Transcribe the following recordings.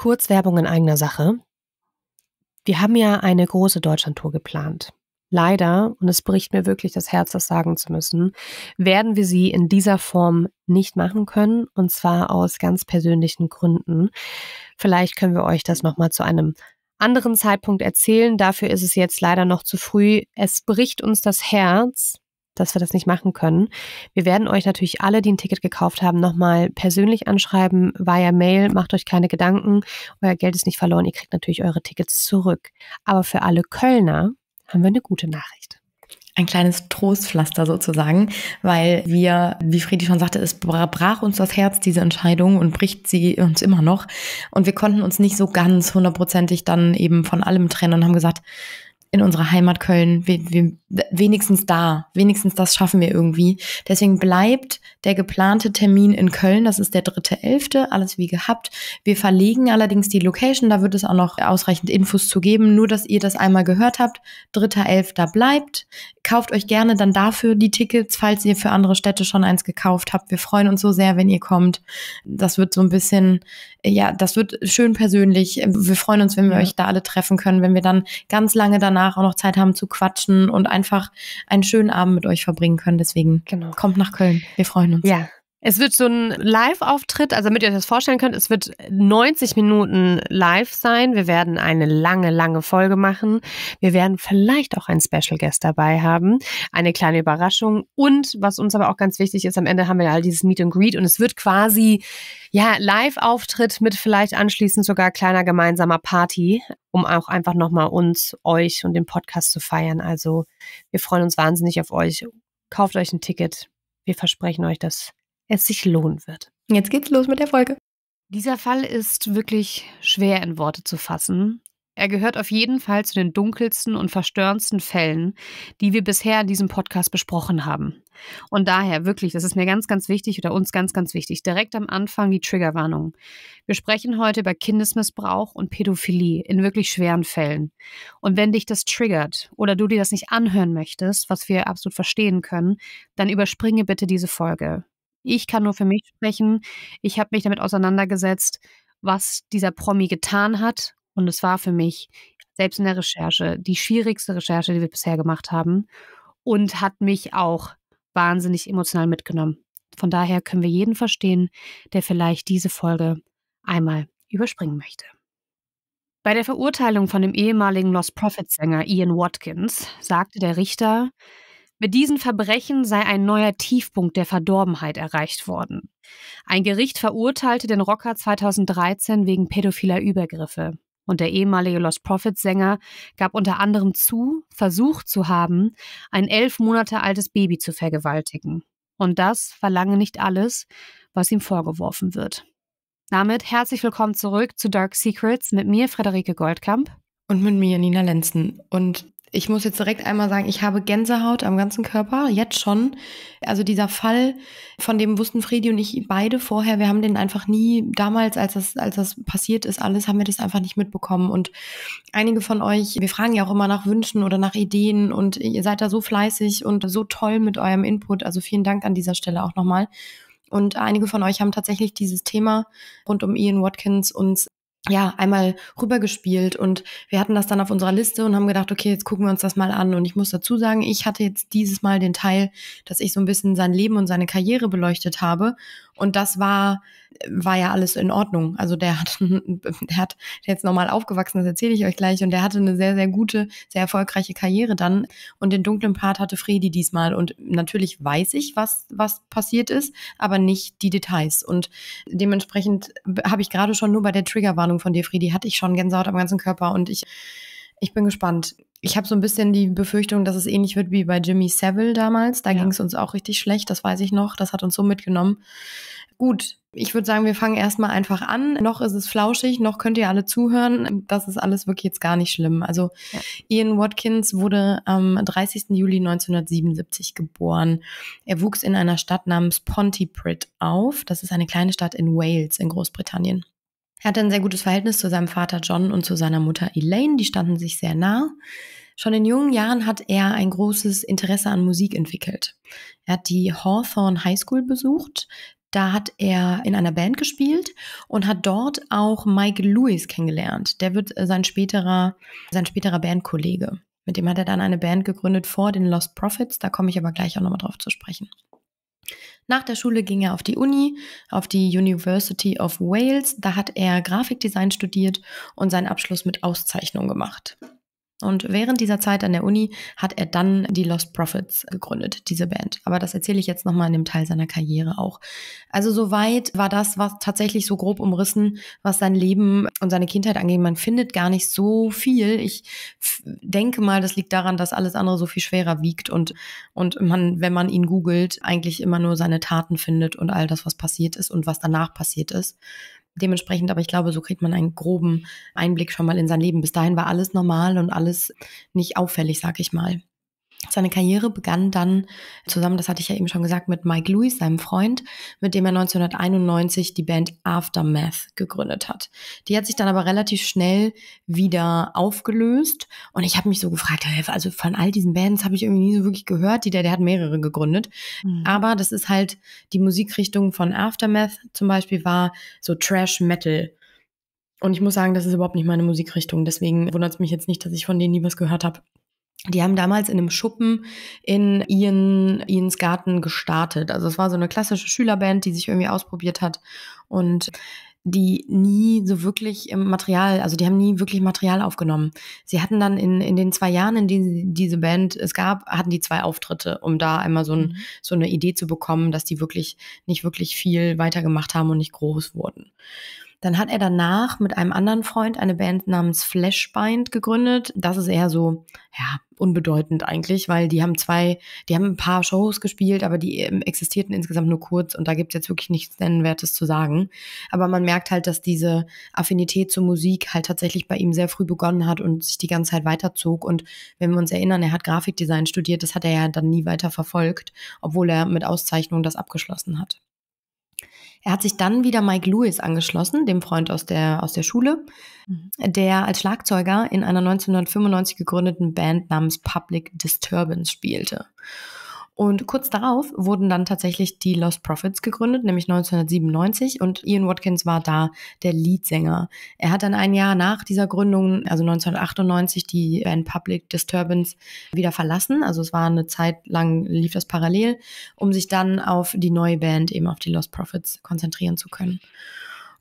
Kurz Werbung in eigener Sache. Wir haben ja eine große Deutschlandtour geplant. Leider, und es bricht mir wirklich das Herz, das sagen zu müssen, werden wir sie in dieser Form nicht machen können, und zwar aus ganz persönlichen Gründen. Vielleicht können wir euch das nochmal zu einem anderen Zeitpunkt erzählen. Dafür ist es jetzt leider noch zu früh. Es bricht uns das Herz, dass wir das nicht machen können. Wir werden euch natürlich alle, die ein Ticket gekauft haben, nochmal persönlich anschreiben via Mail. Macht euch keine Gedanken. Euer Geld ist nicht verloren. Ihr kriegt natürlich eure Tickets zurück. Aber für alle Kölner haben wir eine gute Nachricht ein kleines Trostpflaster sozusagen, weil wir, wie Fredi schon sagte, es brach uns das Herz, diese Entscheidung, und bricht sie uns immer noch. Und wir konnten uns nicht so ganz hundertprozentig dann eben von allem trennen und haben gesagt, in unserer Heimat Köln, wir, wir, wenigstens da, wenigstens das schaffen wir irgendwie. Deswegen bleibt der geplante Termin in Köln, das ist der 3.11., alles wie gehabt. Wir verlegen allerdings die Location, da wird es auch noch ausreichend Infos zu geben, nur dass ihr das einmal gehört habt. 3.11. bleibt. Kauft euch gerne dann dafür die Tickets, falls ihr für andere Städte schon eins gekauft habt. Wir freuen uns so sehr, wenn ihr kommt. Das wird so ein bisschen, ja, das wird schön persönlich. Wir freuen uns, wenn wir ja. euch da alle treffen können, wenn wir dann ganz lange danach danach auch noch Zeit haben zu quatschen und einfach einen schönen Abend mit euch verbringen können. Deswegen genau. kommt nach Köln. Wir freuen uns. Ja, es wird so ein Live-Auftritt, also damit ihr euch das vorstellen könnt, es wird 90 Minuten live sein. Wir werden eine lange, lange Folge machen. Wir werden vielleicht auch einen Special Guest dabei haben, eine kleine Überraschung. Und was uns aber auch ganz wichtig ist, am Ende haben wir all dieses Meet and Greet und es wird quasi, ja, Live-Auftritt mit vielleicht anschließend sogar kleiner gemeinsamer Party, um auch einfach nochmal uns, euch und den Podcast zu feiern. Also wir freuen uns wahnsinnig auf euch. Kauft euch ein Ticket. Wir versprechen euch, dass es sich lohnen wird. Jetzt geht's los mit der Folge. Dieser Fall ist wirklich schwer in Worte zu fassen. Er gehört auf jeden Fall zu den dunkelsten und verstörendsten Fällen, die wir bisher in diesem Podcast besprochen haben. Und daher wirklich, das ist mir ganz, ganz wichtig oder uns ganz, ganz wichtig, direkt am Anfang die Triggerwarnung. Wir sprechen heute über Kindesmissbrauch und Pädophilie in wirklich schweren Fällen. Und wenn dich das triggert oder du dir das nicht anhören möchtest, was wir absolut verstehen können, dann überspringe bitte diese Folge. Ich kann nur für mich sprechen. Ich habe mich damit auseinandergesetzt, was dieser Promi getan hat. Und es war für mich selbst in der Recherche die schwierigste Recherche, die wir bisher gemacht haben. Und hat mich auch wahnsinnig emotional mitgenommen. Von daher können wir jeden verstehen, der vielleicht diese Folge einmal überspringen möchte. Bei der Verurteilung von dem ehemaligen Lost Prophet Sänger Ian Watkins sagte der Richter, mit diesen Verbrechen sei ein neuer Tiefpunkt der Verdorbenheit erreicht worden. Ein Gericht verurteilte den Rocker 2013 wegen pädophiler Übergriffe. Und der ehemalige Lost prophet sänger gab unter anderem zu, versucht zu haben, ein elf Monate altes Baby zu vergewaltigen. Und das verlange nicht alles, was ihm vorgeworfen wird. Damit herzlich willkommen zurück zu Dark Secrets mit mir, Frederike Goldkamp. Und mit mir, Nina Lenzen. Und ich muss jetzt direkt einmal sagen, ich habe Gänsehaut am ganzen Körper, jetzt schon. Also dieser Fall, von dem wussten Fredi und ich beide vorher, wir haben den einfach nie, damals, als das, als das passiert ist, alles, haben wir das einfach nicht mitbekommen. Und einige von euch, wir fragen ja auch immer nach Wünschen oder nach Ideen und ihr seid da so fleißig und so toll mit eurem Input. Also vielen Dank an dieser Stelle auch nochmal. Und einige von euch haben tatsächlich dieses Thema rund um Ian Watkins uns ja, einmal rübergespielt und wir hatten das dann auf unserer Liste und haben gedacht, okay, jetzt gucken wir uns das mal an. Und ich muss dazu sagen, ich hatte jetzt dieses Mal den Teil, dass ich so ein bisschen sein Leben und seine Karriere beleuchtet habe und das war, war ja alles in Ordnung. Also der hat, der hat jetzt nochmal aufgewachsen, das erzähle ich euch gleich. Und der hatte eine sehr, sehr gute, sehr erfolgreiche Karriere dann. Und den dunklen Part hatte Fredi diesmal. Und natürlich weiß ich, was, was passiert ist, aber nicht die Details. Und dementsprechend habe ich gerade schon nur bei der Triggerwarnung von dir, Fredi, hatte ich schon Gänsehaut am ganzen Körper und ich ich bin gespannt. Ich habe so ein bisschen die Befürchtung, dass es ähnlich wird wie bei Jimmy Savile damals. Da ja. ging es uns auch richtig schlecht, das weiß ich noch. Das hat uns so mitgenommen. Gut, ich würde sagen, wir fangen erstmal einfach an. Noch ist es flauschig, noch könnt ihr alle zuhören. Das ist alles wirklich jetzt gar nicht schlimm. Also ja. Ian Watkins wurde am 30. Juli 1977 geboren. Er wuchs in einer Stadt namens Pontypridd auf. Das ist eine kleine Stadt in Wales in Großbritannien. Er hatte ein sehr gutes Verhältnis zu seinem Vater John und zu seiner Mutter Elaine. Die standen sich sehr nah. Schon in jungen Jahren hat er ein großes Interesse an Musik entwickelt. Er hat die Hawthorne High School besucht. Da hat er in einer Band gespielt und hat dort auch Mike Lewis kennengelernt. Der wird äh, sein späterer, sein späterer Bandkollege. Mit dem hat er dann eine Band gegründet vor den Lost Profits. Da komme ich aber gleich auch nochmal drauf zu sprechen. Nach der Schule ging er auf die Uni, auf die University of Wales. Da hat er Grafikdesign studiert und seinen Abschluss mit Auszeichnung gemacht. Und während dieser Zeit an der Uni hat er dann die Lost Profits gegründet, diese Band. Aber das erzähle ich jetzt nochmal in dem Teil seiner Karriere auch. Also soweit war das, was tatsächlich so grob umrissen, was sein Leben und seine Kindheit angeht. Man findet gar nicht so viel. Ich denke mal, das liegt daran, dass alles andere so viel schwerer wiegt und, und man, wenn man ihn googelt, eigentlich immer nur seine Taten findet und all das, was passiert ist und was danach passiert ist dementsprechend, aber ich glaube, so kriegt man einen groben Einblick schon mal in sein Leben. Bis dahin war alles normal und alles nicht auffällig, sag ich mal. Seine Karriere begann dann zusammen, das hatte ich ja eben schon gesagt, mit Mike Lewis, seinem Freund, mit dem er 1991 die Band Aftermath gegründet hat. Die hat sich dann aber relativ schnell wieder aufgelöst und ich habe mich so gefragt, also von all diesen Bands habe ich irgendwie nie so wirklich gehört, die der, der hat mehrere gegründet. Mhm. Aber das ist halt die Musikrichtung von Aftermath zum Beispiel war so Trash Metal. Und ich muss sagen, das ist überhaupt nicht meine Musikrichtung. Deswegen wundert es mich jetzt nicht, dass ich von denen nie was gehört habe. Die haben damals in einem Schuppen in Ian, Ians Garten gestartet. Also es war so eine klassische Schülerband, die sich irgendwie ausprobiert hat und die nie so wirklich im Material, also die haben nie wirklich Material aufgenommen. Sie hatten dann in, in den zwei Jahren, in denen diese Band es gab, hatten die zwei Auftritte, um da einmal so, ein, mhm. so eine Idee zu bekommen, dass die wirklich nicht wirklich viel weitergemacht haben und nicht groß wurden. Dann hat er danach mit einem anderen Freund eine Band namens Flashbind gegründet. Das ist eher so, ja, unbedeutend eigentlich, weil die haben zwei, die haben ein paar Shows gespielt, aber die ähm, existierten insgesamt nur kurz und da gibt es jetzt wirklich nichts Nennwertes zu sagen. Aber man merkt halt, dass diese Affinität zur Musik halt tatsächlich bei ihm sehr früh begonnen hat und sich die ganze Zeit weiterzog. Und wenn wir uns erinnern, er hat Grafikdesign studiert, das hat er ja dann nie weiter verfolgt, obwohl er mit Auszeichnung das abgeschlossen hat. Er hat sich dann wieder Mike Lewis angeschlossen, dem Freund aus der, aus der Schule, mhm. der als Schlagzeuger in einer 1995 gegründeten Band namens Public Disturbance spielte. Und kurz darauf wurden dann tatsächlich die Lost Profits gegründet, nämlich 1997. Und Ian Watkins war da der Leadsänger. Er hat dann ein Jahr nach dieser Gründung, also 1998, die Band Public Disturbance wieder verlassen. Also es war eine Zeit lang, lief das parallel, um sich dann auf die neue Band, eben auf die Lost Profits, konzentrieren zu können.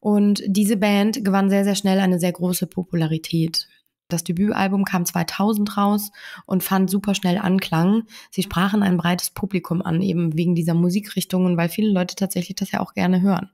Und diese Band gewann sehr, sehr schnell eine sehr große Popularität. Das Debütalbum kam 2000 raus und fand super schnell Anklang. Sie sprachen ein breites Publikum an, eben wegen dieser Musikrichtungen, weil viele Leute tatsächlich das ja auch gerne hören.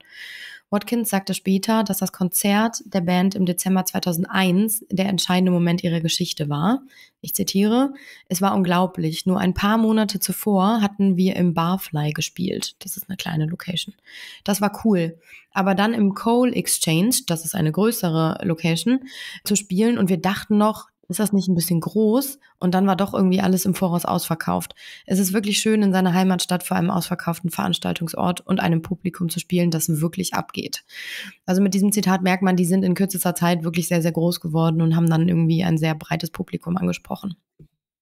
Watkins sagte später, dass das Konzert der Band im Dezember 2001 der entscheidende Moment ihrer Geschichte war. Ich zitiere, es war unglaublich. Nur ein paar Monate zuvor hatten wir im Barfly gespielt. Das ist eine kleine Location. Das war cool. Aber dann im Coal Exchange, das ist eine größere Location, zu spielen und wir dachten noch, ist das nicht ein bisschen groß? Und dann war doch irgendwie alles im Voraus ausverkauft. Es ist wirklich schön, in seiner Heimatstadt vor einem ausverkauften Veranstaltungsort und einem Publikum zu spielen, das wirklich abgeht. Also mit diesem Zitat merkt man, die sind in kürzester Zeit wirklich sehr, sehr groß geworden und haben dann irgendwie ein sehr breites Publikum angesprochen.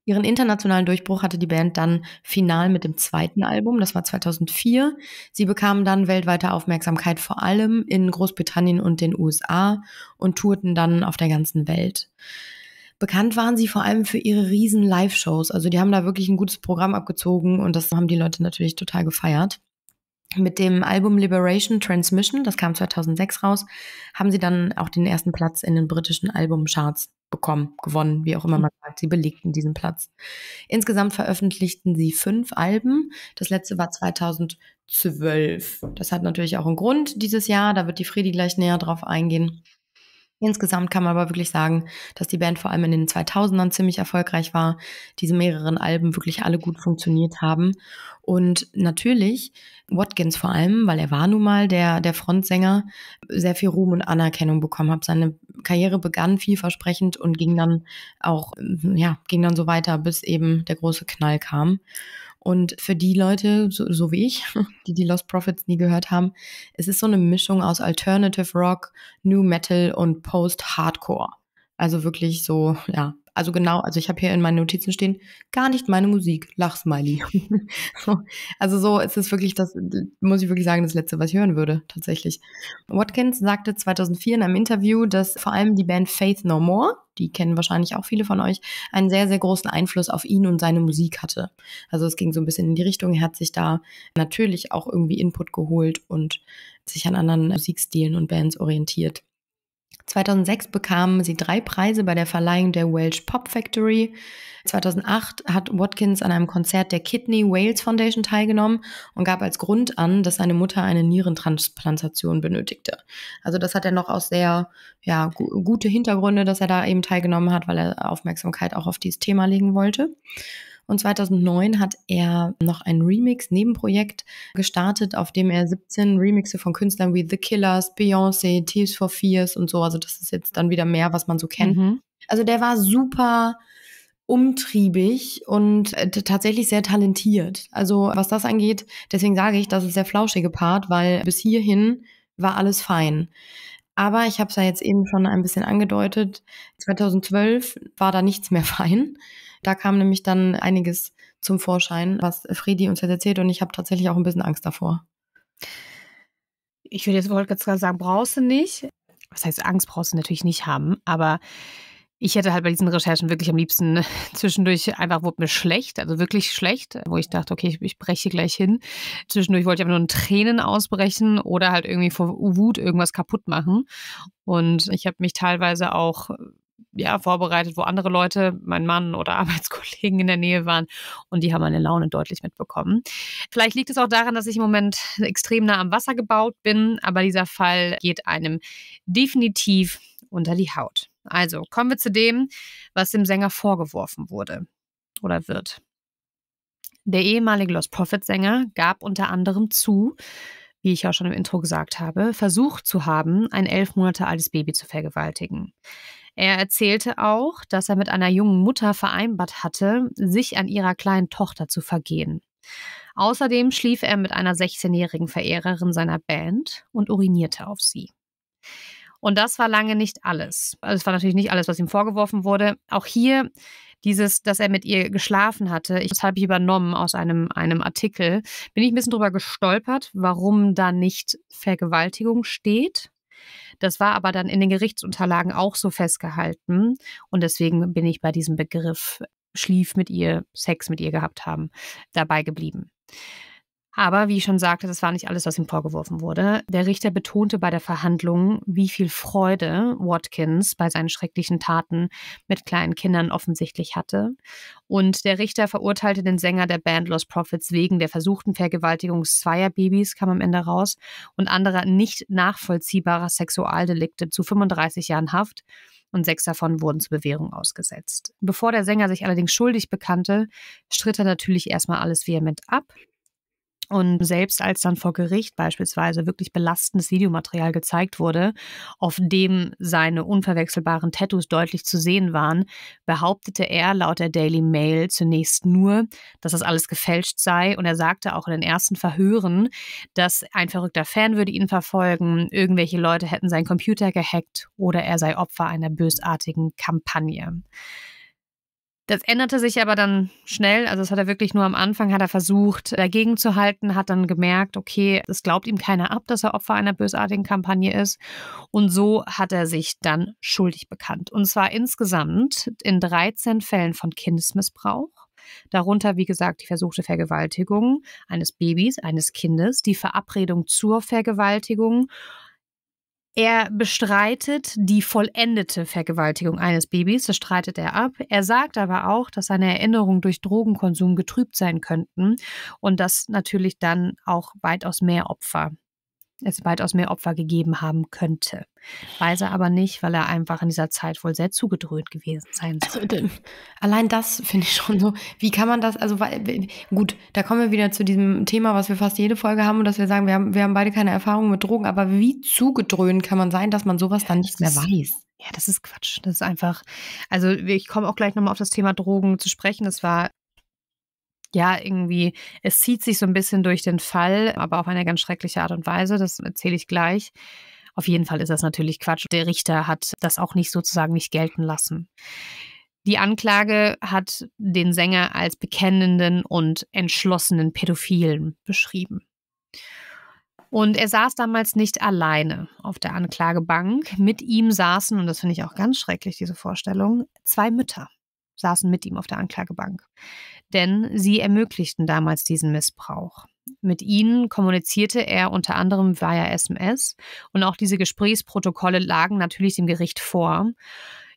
Ihren internationalen Durchbruch hatte die Band dann final mit dem zweiten Album, das war 2004. Sie bekamen dann weltweite Aufmerksamkeit vor allem in Großbritannien und den USA und tourten dann auf der ganzen Welt. Bekannt waren sie vor allem für ihre riesen Live-Shows. Also die haben da wirklich ein gutes Programm abgezogen und das haben die Leute natürlich total gefeiert. Mit dem Album Liberation Transmission, das kam 2006 raus, haben sie dann auch den ersten Platz in den britischen Albumcharts bekommen, gewonnen, wie auch immer man sagt. Sie belegten diesen Platz. Insgesamt veröffentlichten sie fünf Alben. Das letzte war 2012. Das hat natürlich auch einen Grund dieses Jahr. Da wird die Fredi gleich näher drauf eingehen. Insgesamt kann man aber wirklich sagen, dass die Band vor allem in den 2000ern ziemlich erfolgreich war, diese mehreren Alben wirklich alle gut funktioniert haben. Und natürlich Watkins vor allem, weil er war nun mal der, der Frontsänger, sehr viel Ruhm und Anerkennung bekommen hat. Seine Karriere begann vielversprechend und ging dann auch, ja, ging dann so weiter, bis eben der große Knall kam. Und für die Leute, so, so, wie ich, die die Lost Profits nie gehört haben, es ist so eine Mischung aus Alternative Rock, New Metal und Post-Hardcore. Also wirklich so, ja, also genau, also ich habe hier in meinen Notizen stehen, gar nicht meine Musik, Lachsmiley. also so ist es wirklich, das muss ich wirklich sagen, das Letzte, was ich hören würde, tatsächlich. Watkins sagte 2004 in einem Interview, dass vor allem die Band Faith No More, die kennen wahrscheinlich auch viele von euch, einen sehr, sehr großen Einfluss auf ihn und seine Musik hatte. Also es ging so ein bisschen in die Richtung, er hat sich da natürlich auch irgendwie Input geholt und sich an anderen Musikstilen und Bands orientiert. 2006 bekamen sie drei Preise bei der Verleihung der Welsh Pop Factory. 2008 hat Watkins an einem Konzert der Kidney Wales Foundation teilgenommen und gab als Grund an, dass seine Mutter eine Nierentransplantation benötigte. Also das hat er noch aus sehr ja, gu gute Hintergründe, dass er da eben teilgenommen hat, weil er Aufmerksamkeit auch auf dieses Thema legen wollte. Und 2009 hat er noch ein Remix-Nebenprojekt gestartet, auf dem er 17 Remixe von Künstlern wie The Killers, Beyoncé, Tears for Fears und so. Also das ist jetzt dann wieder mehr, was man so kennt. Mhm. Also der war super umtriebig und äh, tatsächlich sehr talentiert. Also was das angeht, deswegen sage ich, das ist der flauschige Part, weil bis hierhin war alles fein. Aber ich habe es ja jetzt eben schon ein bisschen angedeutet, 2012 war da nichts mehr fein. Da kam nämlich dann einiges zum Vorschein, was Fredi uns jetzt erzählt und ich habe tatsächlich auch ein bisschen Angst davor. Ich würde jetzt wohl ganz klar sagen, brauchst du nicht. Was heißt, Angst brauchst du natürlich nicht haben, aber ich hätte halt bei diesen Recherchen wirklich am liebsten zwischendurch einfach wurde mir schlecht, also wirklich schlecht, wo ich dachte, okay, ich, ich breche gleich hin. Zwischendurch wollte ich einfach nur in Tränen ausbrechen oder halt irgendwie vor Wut irgendwas kaputt machen. Und ich habe mich teilweise auch ja, vorbereitet, wo andere Leute, mein Mann oder Arbeitskollegen in der Nähe waren und die haben meine Laune deutlich mitbekommen. Vielleicht liegt es auch daran, dass ich im Moment extrem nah am Wasser gebaut bin, aber dieser Fall geht einem definitiv unter die Haut. Also kommen wir zu dem, was dem Sänger vorgeworfen wurde oder wird. Der ehemalige Lost Prophet-Sänger gab unter anderem zu, wie ich auch schon im Intro gesagt habe, versucht zu haben, ein elf Monate altes Baby zu vergewaltigen. Er erzählte auch, dass er mit einer jungen Mutter vereinbart hatte, sich an ihrer kleinen Tochter zu vergehen. Außerdem schlief er mit einer 16-jährigen Verehrerin seiner Band und urinierte auf sie. Und das war lange nicht alles. Also es war natürlich nicht alles, was ihm vorgeworfen wurde. Auch hier dieses, dass er mit ihr geschlafen hatte, das habe ich übernommen aus einem, einem Artikel, bin ich ein bisschen drüber gestolpert, warum da nicht Vergewaltigung steht. Das war aber dann in den Gerichtsunterlagen auch so festgehalten. Und deswegen bin ich bei diesem Begriff schlief mit ihr, Sex mit ihr gehabt haben, dabei geblieben. Aber wie ich schon sagte, das war nicht alles, was ihm vorgeworfen wurde. Der Richter betonte bei der Verhandlung, wie viel Freude Watkins bei seinen schrecklichen Taten mit kleinen Kindern offensichtlich hatte. Und der Richter verurteilte den Sänger der Band Lost Profits wegen der versuchten Vergewaltigung zweier Babys, kam am Ende raus, und anderer nicht nachvollziehbarer Sexualdelikte zu 35 Jahren Haft und sechs davon wurden zur Bewährung ausgesetzt. Bevor der Sänger sich allerdings schuldig bekannte, stritt er natürlich erstmal alles vehement ab. Und selbst als dann vor Gericht beispielsweise wirklich belastendes Videomaterial gezeigt wurde, auf dem seine unverwechselbaren Tattoos deutlich zu sehen waren, behauptete er laut der Daily Mail zunächst nur, dass das alles gefälscht sei. Und er sagte auch in den ersten Verhören, dass ein verrückter Fan würde ihn verfolgen, irgendwelche Leute hätten seinen Computer gehackt oder er sei Opfer einer bösartigen Kampagne. Das änderte sich aber dann schnell. Also das hat er wirklich nur am Anfang, hat er versucht, dagegen zu halten, hat dann gemerkt, okay, es glaubt ihm keiner ab, dass er Opfer einer bösartigen Kampagne ist. Und so hat er sich dann schuldig bekannt. Und zwar insgesamt in 13 Fällen von Kindesmissbrauch. Darunter, wie gesagt, die versuchte Vergewaltigung eines Babys, eines Kindes, die Verabredung zur Vergewaltigung, er bestreitet die vollendete Vergewaltigung eines Babys, das streitet er ab. Er sagt aber auch, dass seine Erinnerungen durch Drogenkonsum getrübt sein könnten und dass natürlich dann auch weitaus mehr Opfer es weitaus mehr Opfer gegeben haben könnte. Weiß er aber nicht, weil er einfach in dieser Zeit wohl sehr zugedröhnt gewesen sein soll. Also, allein das finde ich schon so. Wie kann man das, also weil, gut, da kommen wir wieder zu diesem Thema, was wir fast jede Folge haben und dass wir sagen, wir haben, wir haben beide keine Erfahrung mit Drogen, aber wie zugedröhnt kann man sein, dass man sowas dann nicht mehr weiß? Ja, das ist Quatsch. Das ist einfach, also ich komme auch gleich nochmal auf das Thema Drogen zu sprechen. Das war ja, irgendwie, es zieht sich so ein bisschen durch den Fall, aber auf eine ganz schreckliche Art und Weise. Das erzähle ich gleich. Auf jeden Fall ist das natürlich Quatsch. Der Richter hat das auch nicht sozusagen nicht gelten lassen. Die Anklage hat den Sänger als bekennenden und entschlossenen Pädophilen beschrieben. Und er saß damals nicht alleine auf der Anklagebank. Mit ihm saßen, und das finde ich auch ganz schrecklich, diese Vorstellung, zwei Mütter saßen mit ihm auf der Anklagebank denn sie ermöglichten damals diesen Missbrauch. Mit ihnen kommunizierte er unter anderem via SMS und auch diese Gesprächsprotokolle lagen natürlich dem Gericht vor.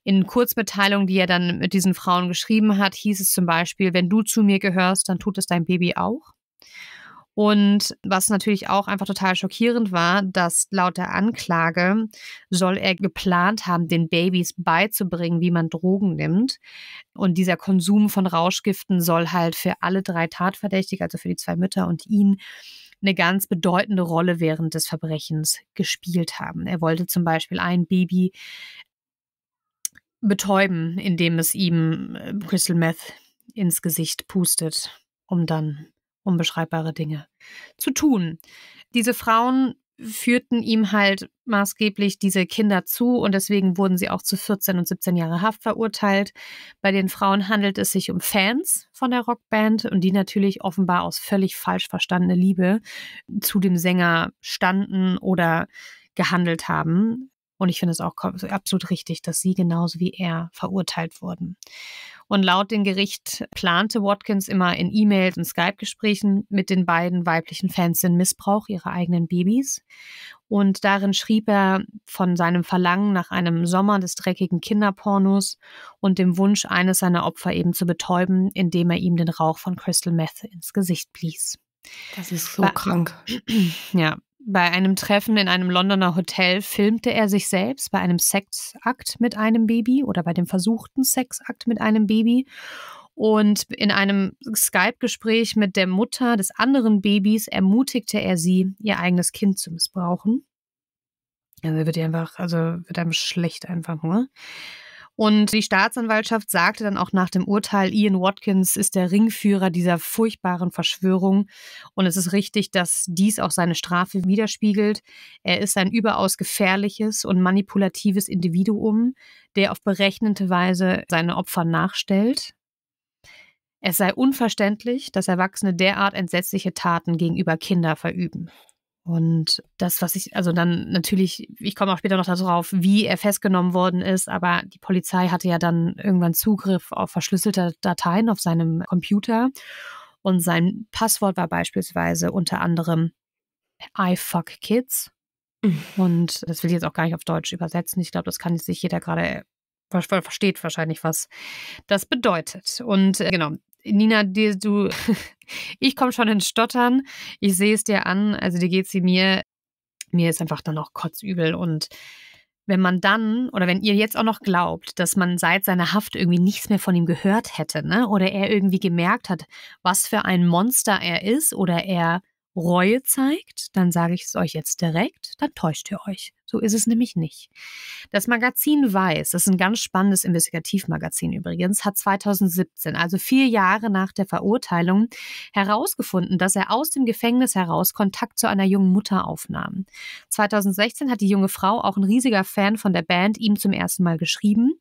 In Kurzmitteilungen, die er dann mit diesen Frauen geschrieben hat, hieß es zum Beispiel, wenn du zu mir gehörst, dann tut es dein Baby auch. Und was natürlich auch einfach total schockierend war, dass laut der Anklage soll er geplant haben, den Babys beizubringen, wie man Drogen nimmt. Und dieser Konsum von Rauschgiften soll halt für alle drei Tatverdächtige, also für die zwei Mütter und ihn, eine ganz bedeutende Rolle während des Verbrechens gespielt haben. Er wollte zum Beispiel ein Baby betäuben, indem es ihm äh, Crystal Meth ins Gesicht pustet, um dann unbeschreibbare Dinge zu tun. Diese Frauen führten ihm halt maßgeblich diese Kinder zu und deswegen wurden sie auch zu 14 und 17 Jahre Haft verurteilt. Bei den Frauen handelt es sich um Fans von der Rockband und die natürlich offenbar aus völlig falsch verstandene Liebe zu dem Sänger standen oder gehandelt haben. Und ich finde es auch absolut richtig, dass sie genauso wie er verurteilt wurden. Und laut dem Gericht plante Watkins immer in E-Mails und Skype-Gesprächen mit den beiden weiblichen Fans den Missbrauch ihrer eigenen Babys. Und darin schrieb er von seinem Verlangen nach einem Sommer des dreckigen Kinderpornos und dem Wunsch, eines seiner Opfer eben zu betäuben, indem er ihm den Rauch von Crystal Meth ins Gesicht blies. Das ist so Be krank. Ja, bei einem Treffen in einem Londoner Hotel filmte er sich selbst bei einem Sexakt mit einem Baby oder bei dem versuchten Sexakt mit einem Baby. Und in einem Skype-Gespräch mit der Mutter des anderen Babys ermutigte er sie, ihr eigenes Kind zu missbrauchen. Also wird ihr einfach, also wird einem schlecht einfach nur. Und die Staatsanwaltschaft sagte dann auch nach dem Urteil, Ian Watkins ist der Ringführer dieser furchtbaren Verschwörung. Und es ist richtig, dass dies auch seine Strafe widerspiegelt. Er ist ein überaus gefährliches und manipulatives Individuum, der auf berechnete Weise seine Opfer nachstellt. Es sei unverständlich, dass Erwachsene derart entsetzliche Taten gegenüber Kindern verüben. Und das, was ich, also dann natürlich, ich komme auch später noch darauf, wie er festgenommen worden ist, aber die Polizei hatte ja dann irgendwann Zugriff auf verschlüsselte Dateien auf seinem Computer. Und sein Passwort war beispielsweise unter anderem I fuck kids. Und das will ich jetzt auch gar nicht auf Deutsch übersetzen. Ich glaube, das kann sich jeder gerade versteht wahrscheinlich, was das bedeutet. Und äh, genau, Nina, dir, du, ich komme schon ins Stottern. Ich sehe es dir an. Also dir geht wie mir. Mir ist einfach dann noch kotzübel. Und wenn man dann, oder wenn ihr jetzt auch noch glaubt, dass man seit seiner Haft irgendwie nichts mehr von ihm gehört hätte, ne? Oder er irgendwie gemerkt hat, was für ein Monster er ist, oder er Reue zeigt, dann sage ich es euch jetzt direkt, dann täuscht ihr euch. So ist es nämlich nicht. Das Magazin Weiß, das ist ein ganz spannendes Investigativmagazin übrigens, hat 2017, also vier Jahre nach der Verurteilung, herausgefunden, dass er aus dem Gefängnis heraus Kontakt zu einer jungen Mutter aufnahm. 2016 hat die junge Frau, auch ein riesiger Fan von der Band, ihm zum ersten Mal geschrieben.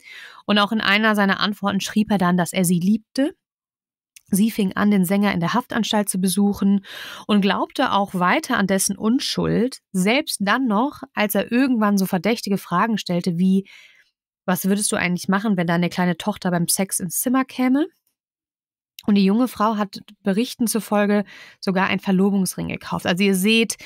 Und auch in einer seiner Antworten schrieb er dann, dass er sie liebte Sie fing an, den Sänger in der Haftanstalt zu besuchen und glaubte auch weiter an dessen Unschuld, selbst dann noch, als er irgendwann so verdächtige Fragen stellte wie Was würdest du eigentlich machen, wenn deine kleine Tochter beim Sex ins Zimmer käme? Und die junge Frau hat Berichten zufolge sogar einen Verlobungsring gekauft. Also ihr seht,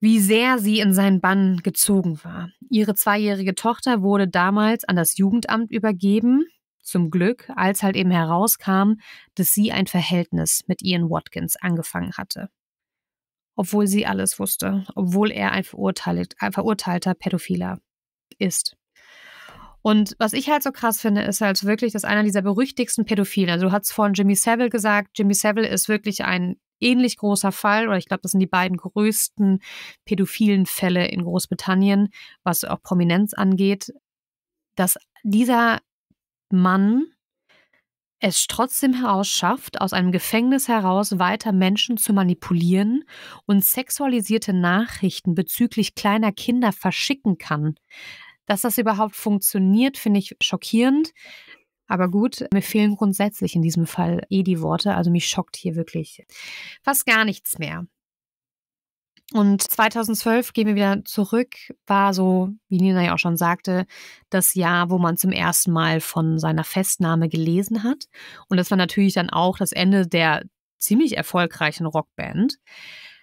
wie sehr sie in seinen Bann gezogen war. Ihre zweijährige Tochter wurde damals an das Jugendamt übergeben zum Glück, als halt eben herauskam, dass sie ein Verhältnis mit Ian Watkins angefangen hatte. Obwohl sie alles wusste, obwohl er ein, verurteilt, ein verurteilter Pädophiler ist. Und was ich halt so krass finde, ist halt wirklich, dass einer dieser berüchtigsten Pädophilen, also du hast vorhin Jimmy Savile gesagt, Jimmy Savile ist wirklich ein ähnlich großer Fall, oder ich glaube, das sind die beiden größten pädophilen Fälle in Großbritannien, was auch Prominenz angeht, dass dieser Mann es trotzdem heraus schafft, aus einem Gefängnis heraus weiter Menschen zu manipulieren und sexualisierte Nachrichten bezüglich kleiner Kinder verschicken kann. Dass das überhaupt funktioniert, finde ich schockierend. Aber gut, mir fehlen grundsätzlich in diesem Fall eh die Worte. Also mich schockt hier wirklich fast gar nichts mehr. Und 2012 gehen wir wieder zurück, war so, wie Nina ja auch schon sagte, das Jahr, wo man zum ersten Mal von seiner Festnahme gelesen hat. Und das war natürlich dann auch das Ende der ziemlich erfolgreichen Rockband.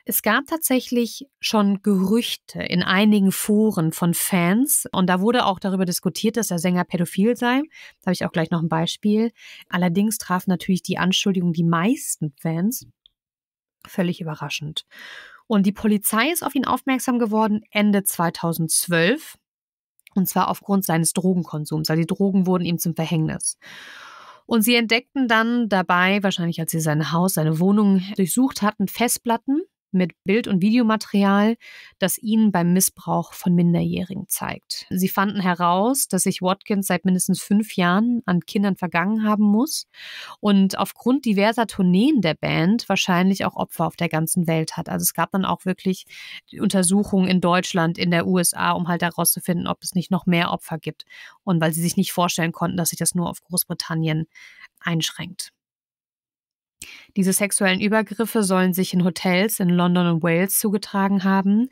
Es gab tatsächlich schon Gerüchte in einigen Foren von Fans und da wurde auch darüber diskutiert, dass der Sänger pädophil sei. Da habe ich auch gleich noch ein Beispiel. Allerdings trafen natürlich die Anschuldigungen die meisten Fans völlig überraschend. Und die Polizei ist auf ihn aufmerksam geworden Ende 2012. Und zwar aufgrund seines Drogenkonsums. Also die Drogen wurden ihm zum Verhängnis. Und sie entdeckten dann dabei, wahrscheinlich als sie sein Haus, seine Wohnung durchsucht hatten, Festplatten mit Bild- und Videomaterial, das ihnen beim Missbrauch von Minderjährigen zeigt. Sie fanden heraus, dass sich Watkins seit mindestens fünf Jahren an Kindern vergangen haben muss und aufgrund diverser Tourneen der Band wahrscheinlich auch Opfer auf der ganzen Welt hat. Also es gab dann auch wirklich Untersuchungen in Deutschland, in der USA, um halt herauszufinden, ob es nicht noch mehr Opfer gibt. Und weil sie sich nicht vorstellen konnten, dass sich das nur auf Großbritannien einschränkt. Diese sexuellen Übergriffe sollen sich in Hotels in London und Wales zugetragen haben.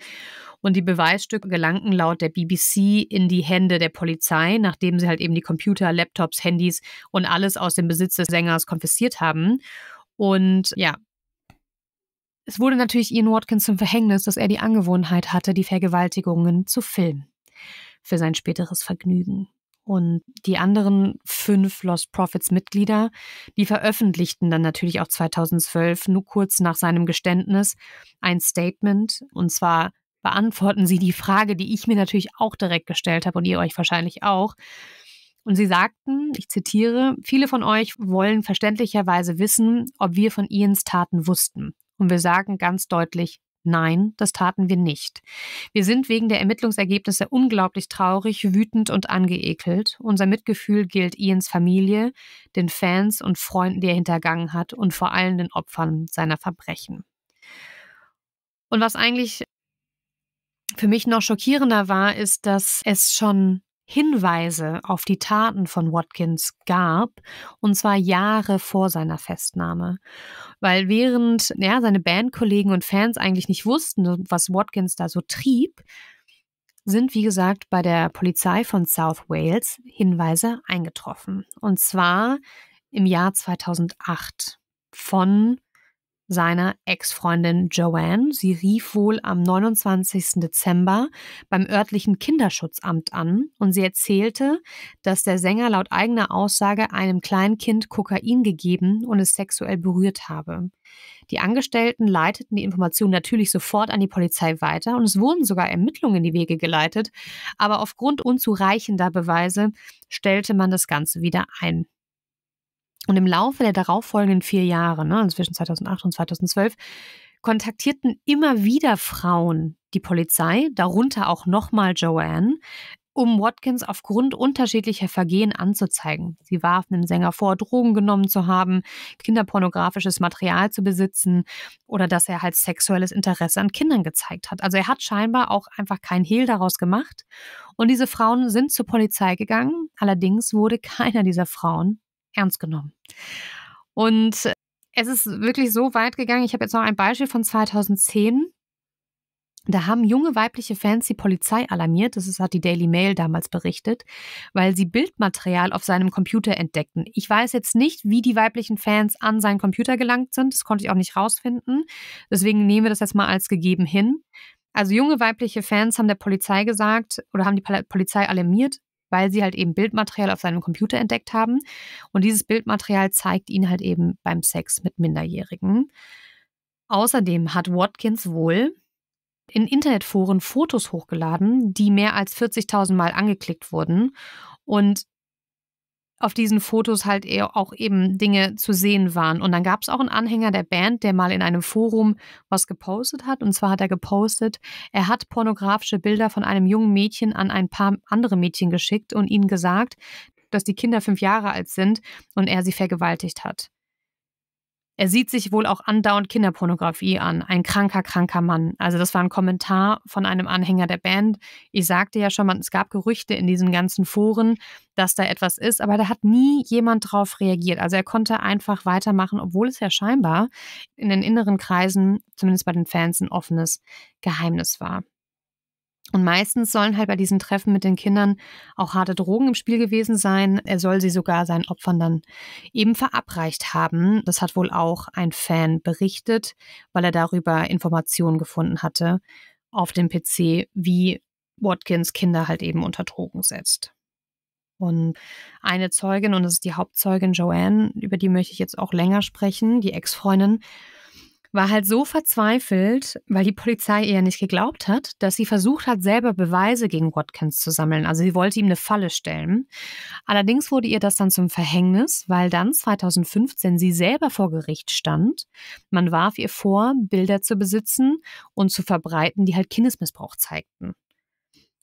Und die Beweisstücke gelangten laut der BBC in die Hände der Polizei, nachdem sie halt eben die Computer, Laptops, Handys und alles aus dem Besitz des Sängers konfisziert haben. Und ja, es wurde natürlich Ian Watkins zum Verhängnis, dass er die Angewohnheit hatte, die Vergewaltigungen zu filmen. Für sein späteres Vergnügen. Und die anderen fünf Lost Profits Mitglieder, die veröffentlichten dann natürlich auch 2012, nur kurz nach seinem Geständnis, ein Statement. Und zwar beantworten sie die Frage, die ich mir natürlich auch direkt gestellt habe und ihr euch wahrscheinlich auch. Und sie sagten, ich zitiere, viele von euch wollen verständlicherweise wissen, ob wir von Ians Taten wussten. Und wir sagen ganz deutlich, Nein, das taten wir nicht. Wir sind wegen der Ermittlungsergebnisse unglaublich traurig, wütend und angeekelt. Unser Mitgefühl gilt Ians Familie, den Fans und Freunden, die er hintergangen hat und vor allem den Opfern seiner Verbrechen. Und was eigentlich für mich noch schockierender war, ist, dass es schon Hinweise auf die Taten von Watkins gab, und zwar Jahre vor seiner Festnahme. Weil während ja, seine Bandkollegen und Fans eigentlich nicht wussten, was Watkins da so trieb, sind, wie gesagt, bei der Polizei von South Wales Hinweise eingetroffen. Und zwar im Jahr 2008 von seiner Ex-Freundin Joanne. Sie rief wohl am 29. Dezember beim örtlichen Kinderschutzamt an und sie erzählte, dass der Sänger laut eigener Aussage einem kleinen Kind Kokain gegeben und es sexuell berührt habe. Die Angestellten leiteten die Information natürlich sofort an die Polizei weiter und es wurden sogar Ermittlungen in die Wege geleitet, aber aufgrund unzureichender Beweise stellte man das Ganze wieder ein. Und im Laufe der darauffolgenden vier Jahre, ne, also zwischen 2008 und 2012, kontaktierten immer wieder Frauen die Polizei, darunter auch nochmal Joanne, um Watkins aufgrund unterschiedlicher Vergehen anzuzeigen. Sie warfen dem Sänger vor, Drogen genommen zu haben, kinderpornografisches Material zu besitzen oder dass er halt sexuelles Interesse an Kindern gezeigt hat. Also er hat scheinbar auch einfach keinen Hehl daraus gemacht. Und diese Frauen sind zur Polizei gegangen. Allerdings wurde keiner dieser Frauen ernst genommen. Und es ist wirklich so weit gegangen. Ich habe jetzt noch ein Beispiel von 2010. Da haben junge weibliche Fans die Polizei alarmiert, das hat die Daily Mail damals berichtet, weil sie Bildmaterial auf seinem Computer entdeckten. Ich weiß jetzt nicht, wie die weiblichen Fans an seinen Computer gelangt sind, das konnte ich auch nicht rausfinden. Deswegen nehmen wir das jetzt mal als gegeben hin. Also junge weibliche Fans haben der Polizei gesagt oder haben die Polizei alarmiert, weil sie halt eben Bildmaterial auf seinem Computer entdeckt haben. Und dieses Bildmaterial zeigt ihn halt eben beim Sex mit Minderjährigen. Außerdem hat Watkins wohl in Internetforen Fotos hochgeladen, die mehr als 40.000 Mal angeklickt wurden. Und auf diesen Fotos halt eher auch eben Dinge zu sehen waren. Und dann gab es auch einen Anhänger der Band, der mal in einem Forum was gepostet hat. Und zwar hat er gepostet, er hat pornografische Bilder von einem jungen Mädchen an ein paar andere Mädchen geschickt und ihnen gesagt, dass die Kinder fünf Jahre alt sind und er sie vergewaltigt hat. Er sieht sich wohl auch andauernd Kinderpornografie an. Ein kranker, kranker Mann. Also das war ein Kommentar von einem Anhänger der Band. Ich sagte ja schon mal, es gab Gerüchte in diesen ganzen Foren, dass da etwas ist, aber da hat nie jemand drauf reagiert. Also er konnte einfach weitermachen, obwohl es ja scheinbar in den inneren Kreisen, zumindest bei den Fans, ein offenes Geheimnis war. Und meistens sollen halt bei diesen Treffen mit den Kindern auch harte Drogen im Spiel gewesen sein. Er soll sie sogar seinen Opfern dann eben verabreicht haben. Das hat wohl auch ein Fan berichtet, weil er darüber Informationen gefunden hatte auf dem PC, wie Watkins Kinder halt eben unter Drogen setzt. Und eine Zeugin, und das ist die Hauptzeugin Joanne, über die möchte ich jetzt auch länger sprechen, die Ex-Freundin, war halt so verzweifelt, weil die Polizei ihr nicht geglaubt hat, dass sie versucht hat, selber Beweise gegen Watkins zu sammeln. Also sie wollte ihm eine Falle stellen. Allerdings wurde ihr das dann zum Verhängnis, weil dann 2015 sie selber vor Gericht stand. Man warf ihr vor, Bilder zu besitzen und zu verbreiten, die halt Kindesmissbrauch zeigten.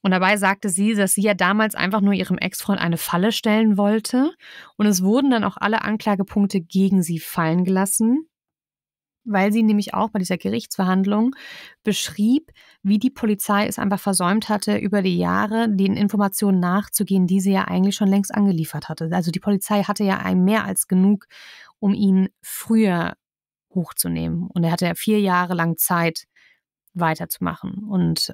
Und dabei sagte sie, dass sie ja damals einfach nur ihrem Ex-Freund eine Falle stellen wollte. Und es wurden dann auch alle Anklagepunkte gegen sie fallen gelassen weil sie nämlich auch bei dieser Gerichtsverhandlung beschrieb, wie die Polizei es einfach versäumt hatte, über die Jahre den Informationen nachzugehen, die sie ja eigentlich schon längst angeliefert hatte. Also die Polizei hatte ja einen mehr als genug, um ihn früher hochzunehmen. Und er hatte ja vier Jahre lang Zeit, weiterzumachen. Und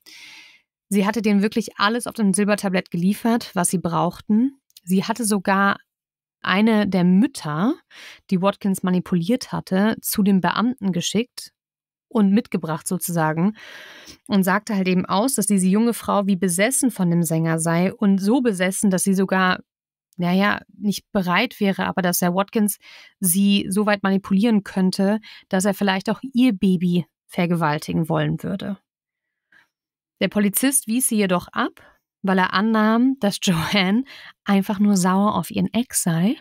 sie hatte denen wirklich alles auf dem Silbertablett geliefert, was sie brauchten. Sie hatte sogar eine der Mütter, die Watkins manipuliert hatte, zu dem Beamten geschickt und mitgebracht sozusagen und sagte halt eben aus, dass diese junge Frau wie besessen von dem Sänger sei und so besessen, dass sie sogar, naja, nicht bereit wäre, aber dass Herr Watkins sie so weit manipulieren könnte, dass er vielleicht auch ihr Baby vergewaltigen wollen würde. Der Polizist wies sie jedoch ab weil er annahm, dass Joanne einfach nur sauer auf ihren Ex sei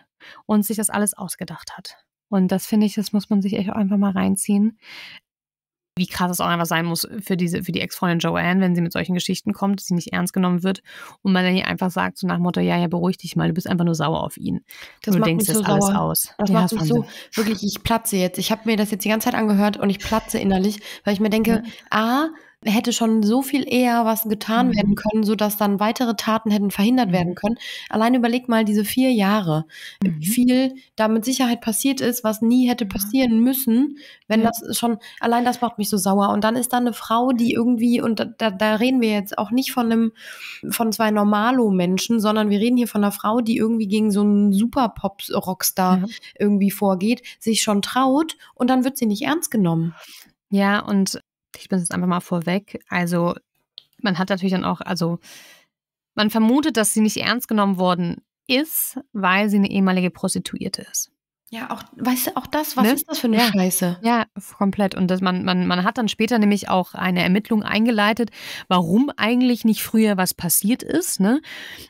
und sich das alles ausgedacht hat. Und das finde ich, das muss man sich echt einfach mal reinziehen. Wie krass es auch einfach sein muss für diese, für die Ex-Freundin Joanne, wenn sie mit solchen Geschichten kommt, dass sie nicht ernst genommen wird und man dann hier einfach sagt, so nach dem Motto, ja, ja, beruhig dich mal, du bist einfach nur sauer auf ihn. Das und du denkst das so alles sauer. aus. Das ja, macht das mich so, wirklich, ich platze jetzt. Ich habe mir das jetzt die ganze Zeit angehört und ich platze innerlich, weil ich mir denke, ja. ah, hätte schon so viel eher was getan mhm. werden können, sodass dann weitere Taten hätten verhindert mhm. werden können. Allein überleg mal diese vier Jahre, äh, mhm. wie viel da mit Sicherheit passiert ist, was nie hätte passieren müssen, wenn ja. das schon, allein das macht mich so sauer. Und dann ist da eine Frau, die irgendwie, und da, da reden wir jetzt auch nicht von einem, von zwei Normalo-Menschen, sondern wir reden hier von einer Frau, die irgendwie gegen so einen Super-Pop-Rockstar ja. irgendwie vorgeht, sich schon traut und dann wird sie nicht ernst genommen. Ja, und ich bin jetzt einfach mal vorweg. Also man hat natürlich dann auch, also man vermutet, dass sie nicht ernst genommen worden ist, weil sie eine ehemalige Prostituierte ist. Ja, auch, weißt du, auch das, was ne? ist das für eine ja. Scheiße? Ja, komplett. Und das, man, man, man hat dann später nämlich auch eine Ermittlung eingeleitet, warum eigentlich nicht früher was passiert ist. Ne?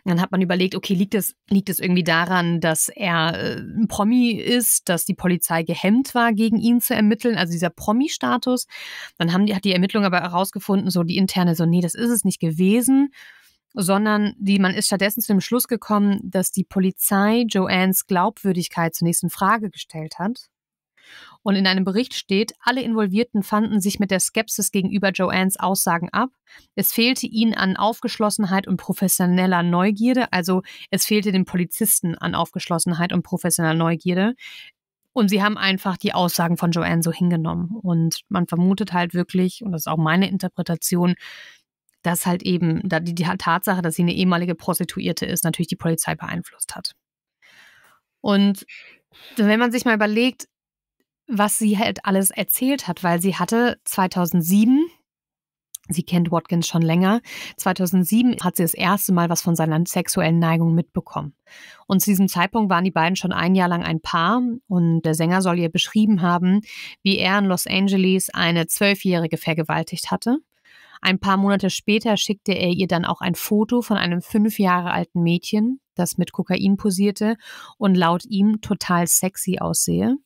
Dann hat man überlegt, okay, liegt es liegt irgendwie daran, dass er äh, ein Promi ist, dass die Polizei gehemmt war, gegen ihn zu ermitteln, also dieser Promi-Status. Dann haben die, hat die Ermittlung aber herausgefunden, so die interne, so, nee, das ist es nicht gewesen sondern die, man ist stattdessen zu dem Schluss gekommen, dass die Polizei Joannes Glaubwürdigkeit zunächst in Frage gestellt hat. Und in einem Bericht steht, alle Involvierten fanden sich mit der Skepsis gegenüber Joannes Aussagen ab. Es fehlte ihnen an Aufgeschlossenheit und professioneller Neugierde. Also es fehlte den Polizisten an Aufgeschlossenheit und professioneller Neugierde. Und sie haben einfach die Aussagen von Joanne so hingenommen. Und man vermutet halt wirklich, und das ist auch meine Interpretation, dass halt eben die, Tatsache, dass sie eine ehemalige Prostituierte ist, natürlich die Polizei beeinflusst hat. Und wenn man sich mal überlegt, was sie halt alles erzählt hat, weil sie hatte 2007, sie kennt Watkins schon länger, 2007 hat sie das erste Mal was von seiner sexuellen Neigung mitbekommen. Und zu diesem Zeitpunkt waren die beiden schon ein Jahr lang ein Paar und der Sänger soll ihr beschrieben haben, wie er in Los Angeles eine Zwölfjährige vergewaltigt hatte ein paar Monate später schickte er ihr dann auch ein Foto von einem fünf Jahre alten Mädchen, das mit Kokain posierte und laut ihm total sexy aussehe.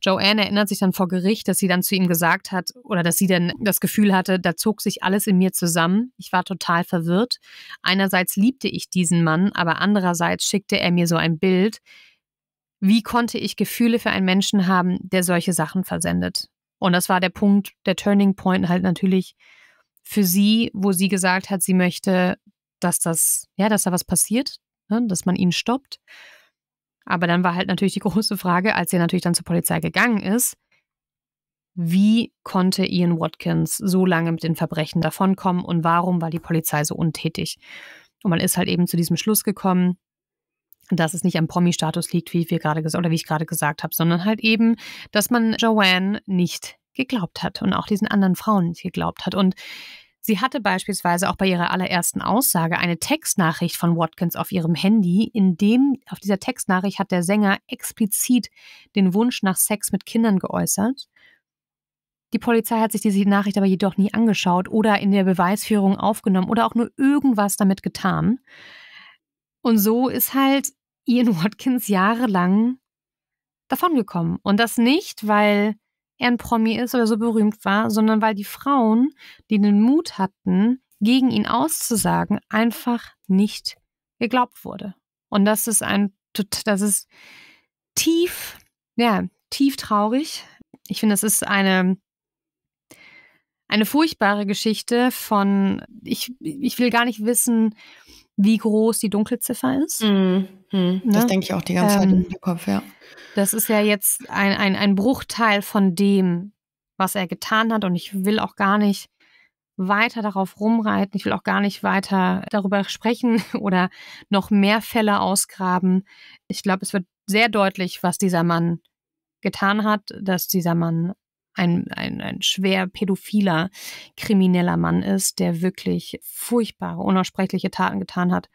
Joanne erinnert sich dann vor Gericht, dass sie dann zu ihm gesagt hat oder dass sie dann das Gefühl hatte, da zog sich alles in mir zusammen. Ich war total verwirrt. Einerseits liebte ich diesen Mann, aber andererseits schickte er mir so ein Bild. Wie konnte ich Gefühle für einen Menschen haben, der solche Sachen versendet? Und das war der Punkt, der Turning Point halt natürlich für sie, wo sie gesagt hat, sie möchte, dass das, ja, dass da was passiert, ne, dass man ihn stoppt. Aber dann war halt natürlich die große Frage, als er natürlich dann zur Polizei gegangen ist, wie konnte Ian Watkins so lange mit den Verbrechen davonkommen und warum war die Polizei so untätig? Und man ist halt eben zu diesem Schluss gekommen, dass es nicht am Promi-Status liegt, wie, wir gerade oder wie ich gerade gesagt habe, sondern halt eben, dass man Joanne nicht geglaubt hat und auch diesen anderen Frauen nicht geglaubt hat. Und sie hatte beispielsweise auch bei ihrer allerersten Aussage eine Textnachricht von Watkins auf ihrem Handy, in dem auf dieser Textnachricht hat der Sänger explizit den Wunsch nach Sex mit Kindern geäußert. Die Polizei hat sich diese Nachricht aber jedoch nie angeschaut oder in der Beweisführung aufgenommen oder auch nur irgendwas damit getan. Und so ist halt Ian Watkins jahrelang davongekommen. Und das nicht, weil er ein Promi ist oder so berühmt war, sondern weil die Frauen, die den Mut hatten, gegen ihn auszusagen, einfach nicht geglaubt wurde. Und das ist ein, das ist tief, ja, tief traurig. Ich finde, das ist eine, eine furchtbare Geschichte von, ich, ich will gar nicht wissen, wie groß die Dunkelziffer ist. Mhm. Mhm. Das ja? denke ich auch die ganze ähm, Zeit im ähm, Kopf, ja. Das ist ja jetzt ein, ein, ein Bruchteil von dem, was er getan hat. Und ich will auch gar nicht weiter darauf rumreiten. Ich will auch gar nicht weiter darüber sprechen oder noch mehr Fälle ausgraben. Ich glaube, es wird sehr deutlich, was dieser Mann getan hat, dass dieser Mann ein, ein, ein schwer pädophiler, krimineller Mann ist, der wirklich furchtbare, unaussprechliche Taten getan hat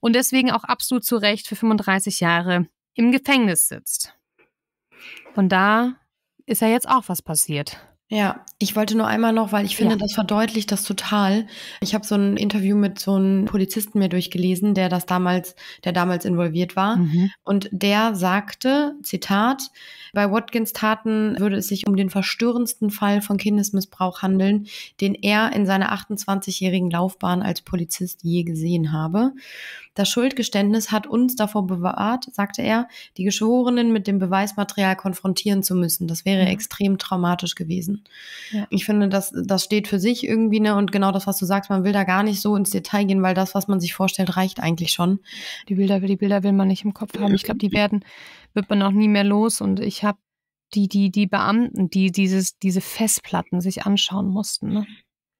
und deswegen auch absolut zu Recht für 35 Jahre im Gefängnis sitzt. Und da ist ja jetzt auch was passiert. Ja, ich wollte nur einmal noch, weil ich finde, ja. das verdeutlicht das total. Ich habe so ein Interview mit so einem Polizisten mir durchgelesen, der das damals, der damals involviert war. Mhm. Und der sagte, Zitat, bei Watkins Taten würde es sich um den verstörendsten Fall von Kindesmissbrauch handeln, den er in seiner 28-jährigen Laufbahn als Polizist je gesehen habe. Das Schuldgeständnis hat uns davor bewahrt, sagte er, die Geschworenen mit dem Beweismaterial konfrontieren zu müssen. Das wäre ja. Mhm. extrem traumatisch gewesen. Ja. Ich finde, das, das steht für sich irgendwie, ne, und genau das, was du sagst, man will da gar nicht so ins Detail gehen, weil das, was man sich vorstellt, reicht eigentlich schon. Die Bilder, die Bilder will man nicht im Kopf haben. Ich glaube, die werden, wird man auch nie mehr los und ich habe die, die, die Beamten, die dieses, diese Festplatten sich anschauen mussten. Ne?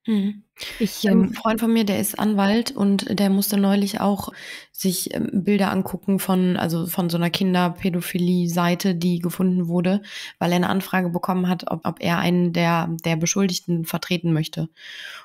Mhm. Ich, ähm, ein Freund von mir, der ist Anwalt und der musste neulich auch sich ähm, Bilder angucken von, also von so einer Kinderpädophilie-Seite, die gefunden wurde, weil er eine Anfrage bekommen hat, ob, ob er einen der, der Beschuldigten vertreten möchte.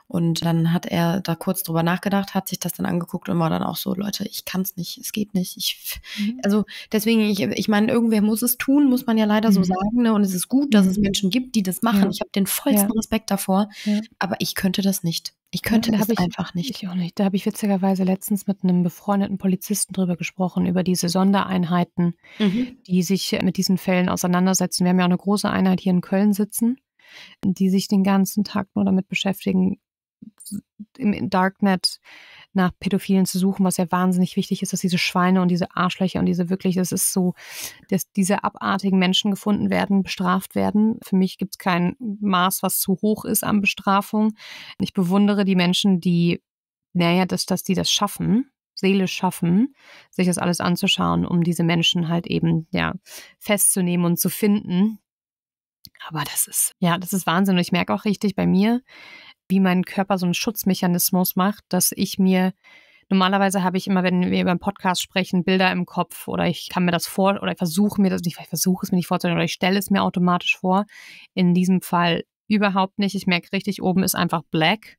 Und dann hat er da kurz drüber nachgedacht, hat sich das dann angeguckt und war dann auch so, Leute, ich kann es nicht, es geht nicht. Ich, mhm. also deswegen, ich, ich meine, irgendwer muss es tun, muss man ja leider mhm. so sagen. Ne? Und es ist gut, dass mhm. es Menschen gibt, die das machen. Ja. Ich habe den vollsten ja. Respekt davor, ja. aber ich könnte das nicht nicht. Ich könnte das ich, einfach nicht. Ich auch nicht. Da habe ich witzigerweise letztens mit einem befreundeten Polizisten drüber gesprochen, über diese Sondereinheiten, mhm. die sich äh, mit diesen Fällen auseinandersetzen. Wir haben ja auch eine große Einheit hier in Köln sitzen, die sich den ganzen Tag nur damit beschäftigen, im Darknet nach Pädophilen zu suchen, was ja wahnsinnig wichtig ist, dass diese Schweine und diese Arschlöcher und diese wirklich, das ist so, dass diese abartigen Menschen gefunden werden, bestraft werden. Für mich gibt es kein Maß, was zu hoch ist an Bestrafung. Ich bewundere die Menschen, die, naja, dass, dass die das schaffen, seelisch schaffen, sich das alles anzuschauen, um diese Menschen halt eben, ja, festzunehmen und zu finden, aber das ist, ja, das ist Wahnsinn. Und ich merke auch richtig bei mir, wie mein Körper so einen Schutzmechanismus macht, dass ich mir normalerweise habe ich immer, wenn wir über einen Podcast sprechen, Bilder im Kopf oder ich kann mir das vor oder ich versuche mir das nicht, ich versuche es mir nicht vorzustellen oder ich stelle es mir automatisch vor. In diesem Fall überhaupt nicht. Ich merke richtig, oben ist einfach black.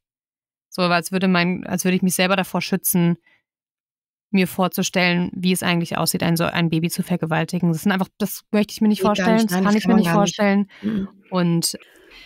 So, als würde mein, als würde ich mich selber davor schützen, mir vorzustellen, wie es eigentlich aussieht, ein, so ein Baby zu vergewaltigen. Das sind einfach, das möchte ich mir nicht vorstellen, nicht, das kann ich mir nicht vorstellen. Nicht. Mhm. Und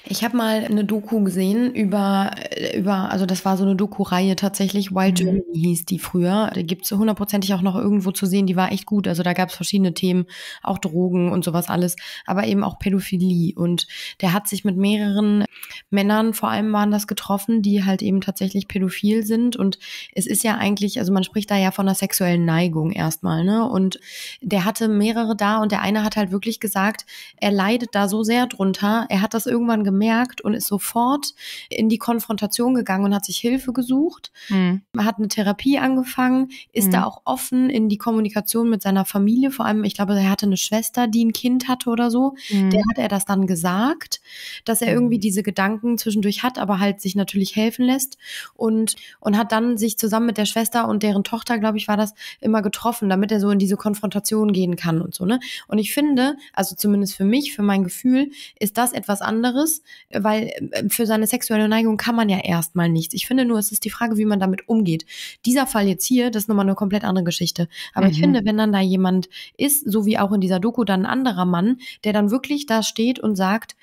ich habe mal eine Doku gesehen über, äh, über, also das war so eine Doku-Reihe tatsächlich, Wild mhm. Germany hieß die früher. Da gibt es hundertprozentig auch noch irgendwo zu sehen, die war echt gut. Also da gab es verschiedene Themen, auch Drogen und sowas alles, aber eben auch Pädophilie. Und der hat sich mit mehreren Männern, vor allem waren das getroffen, die halt eben tatsächlich pädophil sind. Und es ist ja eigentlich, also man spricht da ja von einer sexuellen Neigung erstmal, ne? Und der hatte mehrere da und der eine hat halt wirklich gesagt, er leidet da so sehr drunter, er hat das irgendwann irgendwann gemerkt und ist sofort in die Konfrontation gegangen und hat sich Hilfe gesucht, mhm. hat eine Therapie angefangen, ist mhm. da auch offen in die Kommunikation mit seiner Familie. Vor allem, ich glaube, er hatte eine Schwester, die ein Kind hatte oder so. Mhm. Der hat er das dann gesagt, dass er irgendwie hm. diese Gedanken zwischendurch hat, aber halt sich natürlich helfen lässt und, und hat dann sich zusammen mit der Schwester und deren Tochter, glaube ich, war das, immer getroffen, damit er so in diese Konfrontation gehen kann und so, ne? Und ich finde, also zumindest für mich, für mein Gefühl, ist das etwas anderes, muss, weil äh, für seine sexuelle Neigung kann man ja erstmal nichts. Ich finde nur, es ist die Frage, wie man damit umgeht. Dieser Fall jetzt hier, das ist nochmal eine komplett andere Geschichte. Aber mhm. ich finde, wenn dann da jemand ist, so wie auch in dieser Doku dann ein anderer Mann, der dann wirklich da steht und sagt,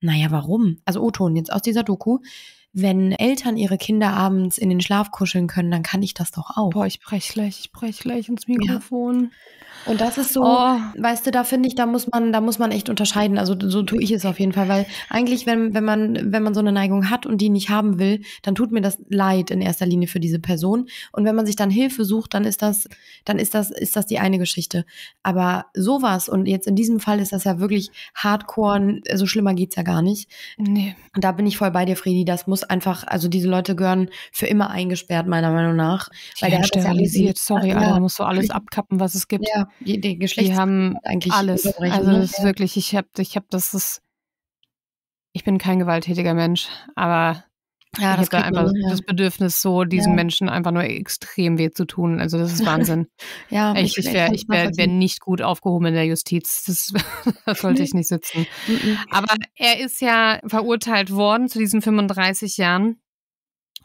naja, warum? Also Oton jetzt aus dieser Doku wenn Eltern ihre Kinder abends in den Schlaf kuscheln können, dann kann ich das doch auch. Boah, ich brech gleich, ich brech gleich ins Mikrofon. Ja. Und das ist so, oh. weißt du, da finde ich, da muss man, da muss man echt unterscheiden. Also so tue ich es auf jeden Fall, weil eigentlich, wenn, wenn man, wenn man so eine Neigung hat und die nicht haben will, dann tut mir das leid in erster Linie für diese Person. Und wenn man sich dann Hilfe sucht, dann ist das, dann ist das, ist das die eine Geschichte. Aber sowas, und jetzt in diesem Fall ist das ja wirklich hardcore, so schlimmer geht es ja gar nicht. Nee. Und da bin ich voll bei dir, Fredi, das muss muss einfach, also diese Leute gehören für immer eingesperrt, meiner Meinung nach. Weil der sterilisiert, ja sorry, Alter, da musst du alles abkappen, was es gibt. Ja, die, die, die haben eigentlich alles. Also ne? das ist wirklich, ich habe ich hab das, ist, ich bin kein gewalttätiger Mensch, aber ja, das war einfach man, ja. das Bedürfnis, so diesen ja. Menschen einfach nur extrem weh zu tun. Also das ist Wahnsinn. ja, ich, ich wäre ich wär, wär, nicht gut aufgehoben in der Justiz. Das, das sollte ich nicht sitzen. Aber er ist ja verurteilt worden zu diesen 35 Jahren.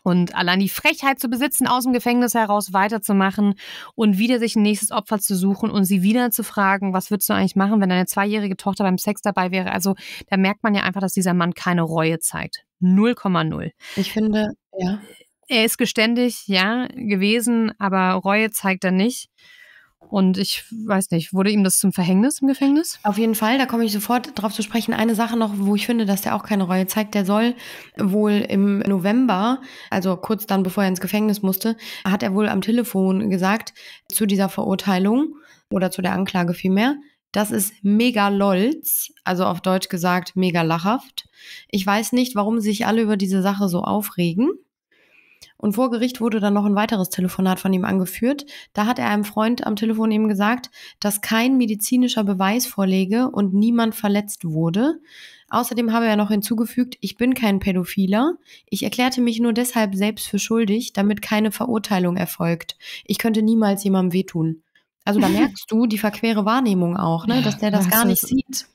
Und allein die Frechheit zu besitzen, aus dem Gefängnis heraus weiterzumachen und wieder sich ein nächstes Opfer zu suchen und sie wieder zu fragen, was würdest du eigentlich machen, wenn deine zweijährige Tochter beim Sex dabei wäre? Also da merkt man ja einfach, dass dieser Mann keine Reue zeigt. 0,0. Ich finde, ja. Er ist geständig, ja, gewesen, aber Reue zeigt er nicht. Und ich weiß nicht, wurde ihm das zum Verhängnis im Gefängnis? Auf jeden Fall, da komme ich sofort drauf zu sprechen. Eine Sache noch, wo ich finde, dass der auch keine Reue zeigt, der soll wohl im November, also kurz dann, bevor er ins Gefängnis musste, hat er wohl am Telefon gesagt zu dieser Verurteilung oder zu der Anklage vielmehr, das ist mega lolz, also auf Deutsch gesagt mega lachhaft. Ich weiß nicht, warum sich alle über diese Sache so aufregen. Und vor Gericht wurde dann noch ein weiteres Telefonat von ihm angeführt. Da hat er einem Freund am Telefon eben gesagt, dass kein medizinischer Beweis vorlege und niemand verletzt wurde. Außerdem habe er noch hinzugefügt, ich bin kein Pädophiler. Ich erklärte mich nur deshalb selbst für schuldig, damit keine Verurteilung erfolgt. Ich könnte niemals jemandem wehtun. Also da merkst du die verquere Wahrnehmung auch, ne? dass der das, das gar nicht sieht.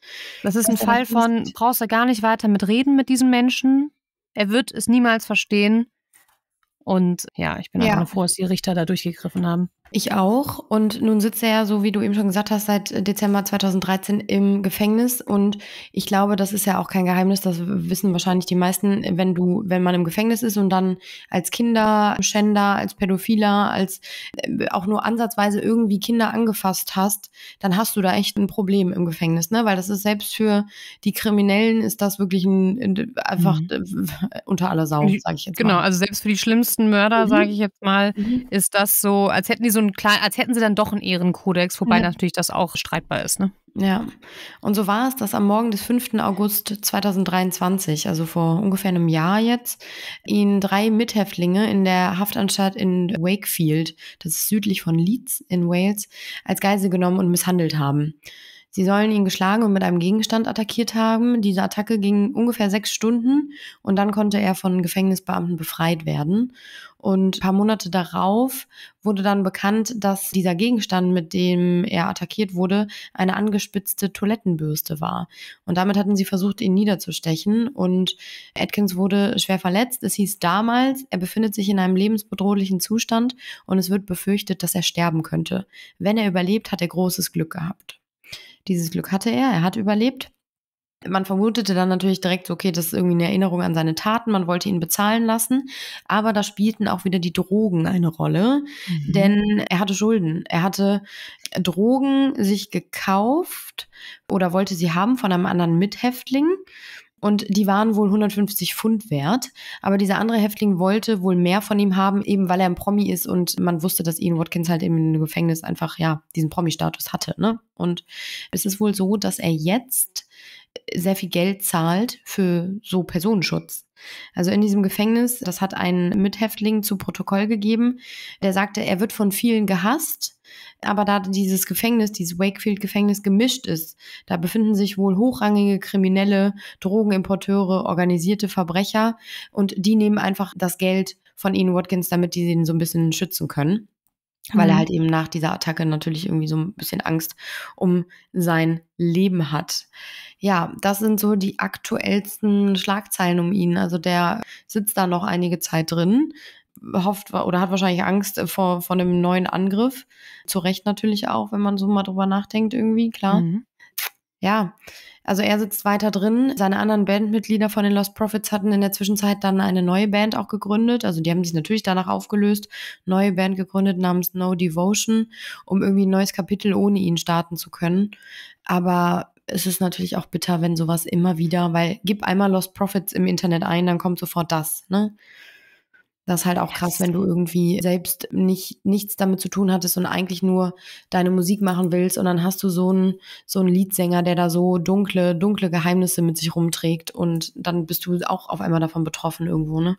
Das ist ein Fall von, sieht. brauchst du gar nicht weiter mit reden mit diesem Menschen. Er wird es niemals verstehen. Und ja, ich bin ja. einfach froh, dass die Richter da durchgegriffen haben. Ich auch. Und nun sitzt er ja, so wie du eben schon gesagt hast, seit Dezember 2013 im Gefängnis. Und ich glaube, das ist ja auch kein Geheimnis. Das wissen wahrscheinlich die meisten, wenn du, wenn man im Gefängnis ist und dann als Kinderschänder, als Pädophiler, als äh, auch nur ansatzweise irgendwie Kinder angefasst hast, dann hast du da echt ein Problem im Gefängnis, ne? Weil das ist selbst für die Kriminellen ist das wirklich ein, einfach mhm. unter aller Sau, äh, sage ich jetzt. Genau, mal. also selbst für die schlimmsten Mörder, mhm. sage ich jetzt mal, mhm. ist das so, als hätten die so so ein klein, als hätten sie dann doch einen Ehrenkodex, wobei ja. natürlich das auch streitbar ist, ne? Ja. Und so war es, dass am Morgen des 5. August 2023, also vor ungefähr einem Jahr jetzt, ihn drei Mithäftlinge in der Haftanstalt in Wakefield, das ist südlich von Leeds in Wales, als Geisel genommen und misshandelt haben. Sie sollen ihn geschlagen und mit einem Gegenstand attackiert haben. Diese Attacke ging ungefähr sechs Stunden und dann konnte er von Gefängnisbeamten befreit werden. Und ein paar Monate darauf wurde dann bekannt, dass dieser Gegenstand, mit dem er attackiert wurde, eine angespitzte Toilettenbürste war. Und damit hatten sie versucht, ihn niederzustechen. Und Atkins wurde schwer verletzt. Es hieß damals, er befindet sich in einem lebensbedrohlichen Zustand und es wird befürchtet, dass er sterben könnte. Wenn er überlebt, hat er großes Glück gehabt. Dieses Glück hatte er, er hat überlebt. Man vermutete dann natürlich direkt, okay, das ist irgendwie eine Erinnerung an seine Taten, man wollte ihn bezahlen lassen, aber da spielten auch wieder die Drogen eine Rolle, mhm. denn er hatte Schulden, er hatte Drogen sich gekauft oder wollte sie haben von einem anderen Mithäftling und die waren wohl 150 Pfund wert. Aber dieser andere Häftling wollte wohl mehr von ihm haben, eben weil er ein Promi ist und man wusste, dass Ian Watkins halt eben im Gefängnis einfach ja diesen Promi-Status hatte. Ne? Und es ist wohl so, dass er jetzt sehr viel Geld zahlt für so Personenschutz. Also in diesem Gefängnis, das hat ein Mithäftling zu Protokoll gegeben, der sagte, er wird von vielen gehasst, aber da dieses Gefängnis, dieses Wakefield-Gefängnis gemischt ist, da befinden sich wohl hochrangige Kriminelle, Drogenimporteure, organisierte Verbrecher und die nehmen einfach das Geld von Ihnen, Watkins, damit die ihn so ein bisschen schützen können weil mhm. er halt eben nach dieser Attacke natürlich irgendwie so ein bisschen Angst um sein Leben hat. Ja, das sind so die aktuellsten Schlagzeilen um ihn. Also der sitzt da noch einige Zeit drin, hofft oder hat wahrscheinlich Angst äh, vor, vor einem neuen Angriff. Zu Recht natürlich auch, wenn man so mal drüber nachdenkt, irgendwie, klar. Mhm ja, also er sitzt weiter drin. Seine anderen Bandmitglieder von den Lost Profits hatten in der Zwischenzeit dann eine neue Band auch gegründet. Also die haben sich natürlich danach aufgelöst, neue Band gegründet namens No Devotion, um irgendwie ein neues Kapitel ohne ihn starten zu können. Aber es ist natürlich auch bitter, wenn sowas immer wieder, weil gib einmal Lost Profits im Internet ein, dann kommt sofort das, ne? Das ist halt auch krass, wenn du irgendwie selbst nicht, nichts damit zu tun hattest und eigentlich nur deine Musik machen willst und dann hast du so einen, so einen Liedsänger, der da so dunkle, dunkle Geheimnisse mit sich rumträgt und dann bist du auch auf einmal davon betroffen irgendwo, ne?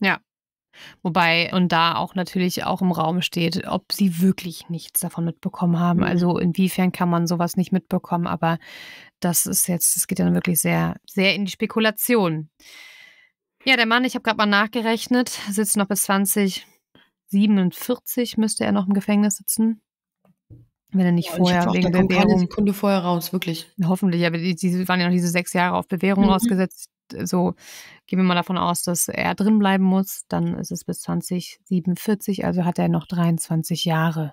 Ja, Wobei und da auch natürlich auch im Raum steht, ob sie wirklich nichts davon mitbekommen haben. Mhm. Also inwiefern kann man sowas nicht mitbekommen, aber das ist jetzt, es geht dann wirklich sehr, sehr in die Spekulation. Ja, der Mann, ich habe gerade mal nachgerechnet, sitzt noch bis 2047, müsste er noch im Gefängnis sitzen. Wenn er nicht ja, vorher ich wegen auch, der Bewährung. Eine Sekunde vorher raus, wirklich. Hoffentlich, aber die, die waren ja noch diese sechs Jahre auf Bewährung mhm. ausgesetzt. So gehen wir mal davon aus, dass er drin bleiben muss. Dann ist es bis 2047, also hat er noch 23 Jahre,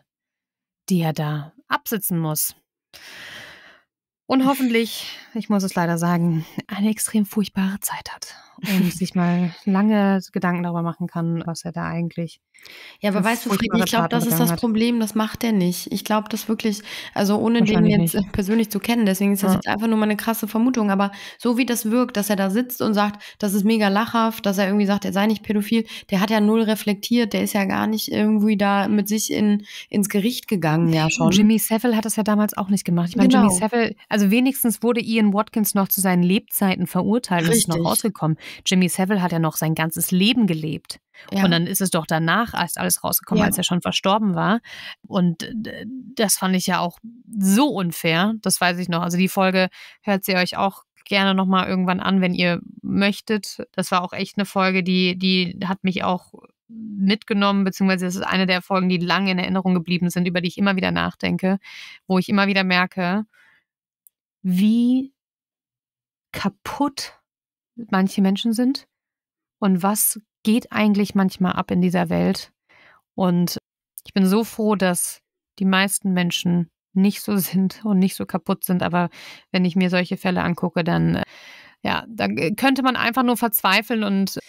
die er da absitzen muss. Und hoffentlich, ich muss es leider sagen, eine extrem furchtbare Zeit hat und sich mal lange Gedanken darüber machen kann, was er da eigentlich. Ja, aber weißt du, Frieden, ich glaube, das ist das hat. Problem, das macht er nicht. Ich glaube, das wirklich, also ohne den jetzt äh, nicht. persönlich zu kennen, deswegen ist das ja. jetzt einfach nur mal eine krasse Vermutung, aber so wie das wirkt, dass er da sitzt und sagt, das ist mega lachhaft, dass er irgendwie sagt, er sei nicht pädophil, der hat ja null reflektiert, der ist ja gar nicht irgendwie da mit sich in, ins Gericht gegangen, ja schon. Jimmy Savile hat das ja damals auch nicht gemacht. Ich meine, genau. Jimmy Savile, also wenigstens wurde Ian Watkins noch zu seinen Lebzeiten verurteilt und ist noch rausgekommen. Jimmy Savile hat ja noch sein ganzes Leben gelebt. Ja. Und dann ist es doch danach erst alles rausgekommen, ja. als er schon verstorben war. Und äh, das fand ich ja auch so unfair. Das weiß ich noch. Also die Folge hört sie euch auch gerne nochmal irgendwann an, wenn ihr möchtet. Das war auch echt eine Folge, die, die hat mich auch mitgenommen, beziehungsweise das ist eine der Folgen, die lange in Erinnerung geblieben sind, über die ich immer wieder nachdenke, wo ich immer wieder merke, wie kaputt manche Menschen sind und was geht eigentlich manchmal ab in dieser Welt. Und ich bin so froh, dass die meisten Menschen nicht so sind und nicht so kaputt sind. Aber wenn ich mir solche Fälle angucke, dann, äh, ja, da äh, könnte man einfach nur verzweifeln und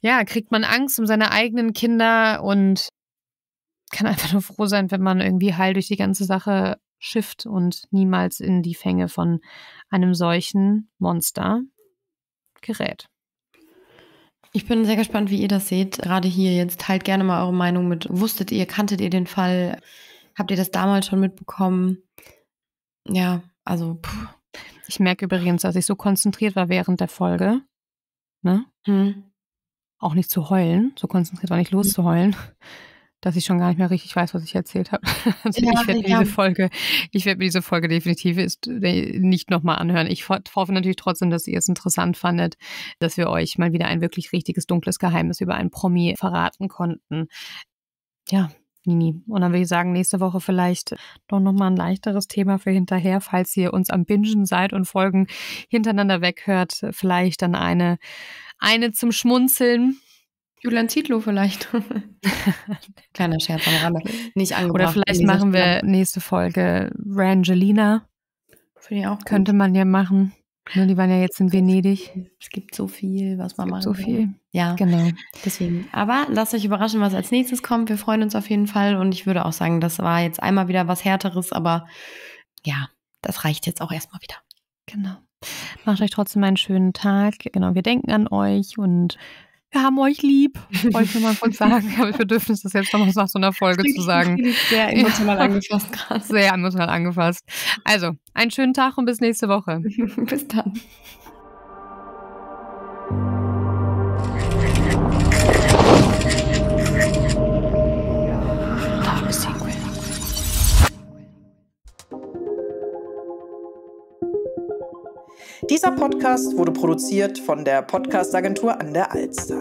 ja, kriegt man Angst um seine eigenen Kinder und kann einfach nur froh sein, wenn man irgendwie heil durch die ganze Sache schifft und niemals in die Fänge von einem solchen Monster Gerät. Ich bin sehr gespannt, wie ihr das seht. Gerade hier jetzt teilt gerne mal eure Meinung mit. Wusstet ihr, kanntet ihr den Fall? Habt ihr das damals schon mitbekommen? Ja, also. Puh. Ich merke übrigens, dass ich so konzentriert war während der Folge. Ne? Hm. Auch nicht zu heulen. So konzentriert war nicht loszuheulen. Hm dass ich schon gar nicht mehr richtig weiß, was ich erzählt habe. Also ja, ich werde mir diese Folge, ich werde mir diese Folge definitiv ist, äh, nicht nochmal anhören. Ich hoffe natürlich trotzdem, dass ihr es interessant fandet, dass wir euch mal wieder ein wirklich richtiges dunkles Geheimnis über einen Promi verraten konnten. Ja, Nini. Und dann würde ich sagen, nächste Woche vielleicht doch nochmal ein leichteres Thema für hinterher, falls ihr uns am Bingen seid und Folgen hintereinander weghört. Vielleicht dann eine, eine zum Schmunzeln Julian Zietlow vielleicht. Kleiner Scherz am Rande. Nicht angebracht. Oder vielleicht machen wir nächste Folge Rangelina. Finde ich auch gut. Könnte man ja machen. Ne, die waren ja jetzt in Venedig. Es gibt so viel, was man machen so kann. So viel. Ja, genau. Deswegen. Aber lasst euch überraschen, was als nächstes kommt. Wir freuen uns auf jeden Fall. Und ich würde auch sagen, das war jetzt einmal wieder was Härteres, aber ja, das reicht jetzt auch erstmal wieder. Genau. Macht euch trotzdem einen schönen Tag. Genau, wir denken an euch und wir haben euch lieb. Wollte ich nur mal kurz sagen. Ich habe das Bedürfnis, das jetzt nochmal nach so einer Folge zu sagen. Sehr emotional ja. angefasst gerade. Sehr emotional angefasst. Also, einen schönen Tag und bis nächste Woche. bis dann. Dieser Podcast wurde produziert von der Podcastagentur an der Alster.